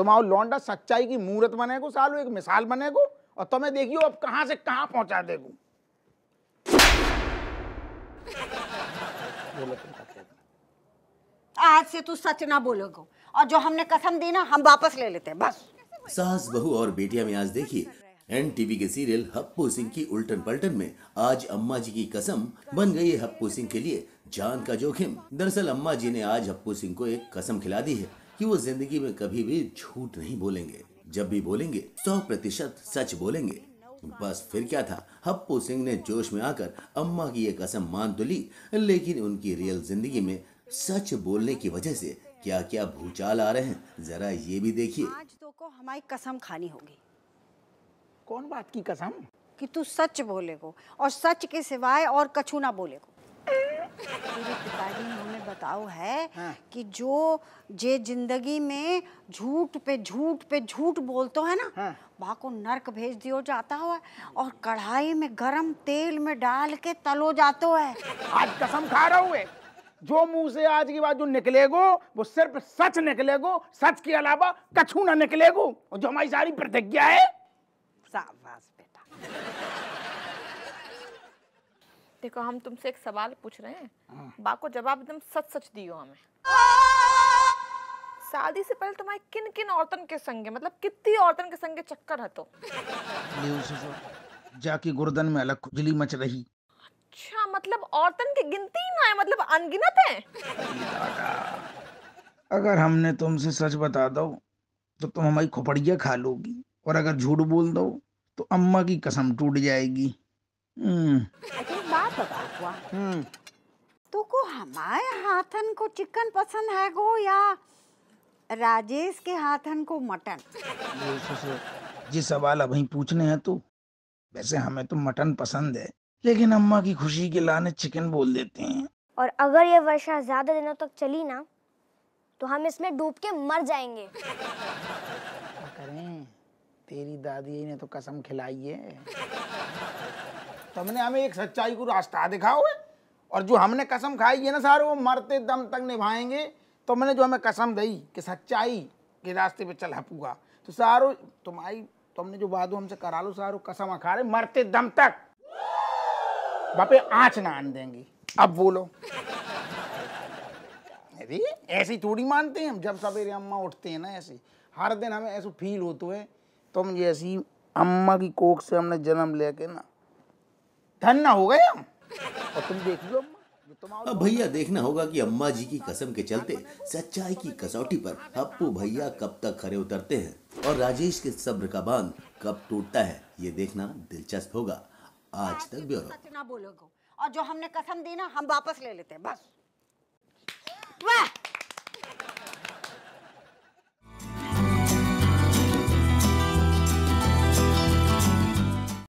तुम्हारो लौंडा सच्चाई की मूर्त बनेगो सालो एक मिसाल बनेगो और तुम्हें देखियो अब कहां से कहां पहुंचा देगो आज से तू सच ना बोलोगे और जो हमने कसम दी ना हम वापस ले लेते हैं बस सास बहु और बेटिया में आज देखिए एन टीवी के सीरियल हप्पू सिंह की उल्टन पलटन में आज अम्मा जी की कसम बन गई है हप्पू सिंह के लिए जान का जोखिम दरअसल अम्मा जी ने आज हप्पू सिंह को एक कसम खिला दी है कि वो जिंदगी में कभी भी झूठ नहीं बोलेंगे जब भी बोलेंगे सौ प्रतिशत सच बोलेंगे बस फिर क्या था हप्पू सिंह ने जोश में आकर अम्मा की ये कसम मान तो ली लेकिन उनकी रियल जिंदगी में सच बोलने की वजह से क्या क्या भूचाल आ रहे हैं जरा ये भी देखिए आज तो को हमारी कसम खानी होगी कौन बात की कसम कि तू सच बोलेगो और सच के सिवाय और कछु ना बोलेगो बताओ है हाँ। कि जो जे जिंदगी में झूठ पे झूठ पे झूठ बोलते है ना हाँ। को नर्क भेज दियो जाता हुआ और कढ़ाई में गरम तेल में डाल के तलो जाते है आज कसम खा रहा हूँ जो मुंह से आज की बात जो निकलेगो वो सिर्फ सच निकलेगो सच के अलावा कछू ना निकलेगो जो हमारी सारी प्रतिज्ञा है बेटा देखो हम तुमसे एक सवाल पूछ रहे हैं हाँ। बा को जवाब एकदम सच सच दियो हमें शादी से पहले तुम्हारे किन किन औरतन के संगे मतलब कितनी औरतन के संगे चक्कर है तो? तो जाके गुर्दन में अलग खुजली मच रही अच्छा मतलब औरतन की गिनती ना है मतलब अनगिनत है अगर हमने तुमसे सच बता दो तो तुम हमारी खोपड़िया खा लोगी और अगर झूठ बोल दो तो अम्मा की कसम टूट जाएगी हम्म। अच्छा, बबुआ हम्म तो को हमारे हाथन को चिकन पसंद है गो या राजेश के हाथन को मटन जी सवाल अभी पूछने हैं तो वैसे हमें तो मटन पसंद है लेकिन अम्मा की खुशी के लाने चिकन बोल देते हैं और अगर ये वर्षा ज्यादा दिनों तक चली ना तो हम इसमें डूब के मर जाएंगे करें तेरी दादी ने तो कसम खिलाई है तुमने हमें एक सच्चाई को रास्ता दिखाओ है और जो हमने कसम खाई है ना सारे वो मरते दम तक निभाएंगे तुमने जो हमें कसम दई कि सच्चाई के रास्ते पे चल हपूगा तो सारो तुम्हारी तुमने जो बात हमसे करा लो सारो कसम अखा रहे मरते दम तक बापे आँच ना आन देंगे अब बोलो अरे ऐसी थोड़ी मानते हैं हम जब सवेरे अम्मा उठते हैं ना ऐसे हर दिन हमें ऐसा फील होते है तुम जैसी अम्मा की कोख से हमने जन्म लेके ना धन ना हो गए हम और तुम देख लो अब भैया देखना होगा कि अम्मा जी की कसम के चलते सच्चाई की कसौटी पर पप्पू भैया कब तक खड़े उतरते हैं और राजेश के सब्र का बांध कब टूटता है ये देखना दिलचस्प होगा आज तक भी ना बोलोगे और जो हमने कसम दी ना हम वापस ले लेते हैं बस वाह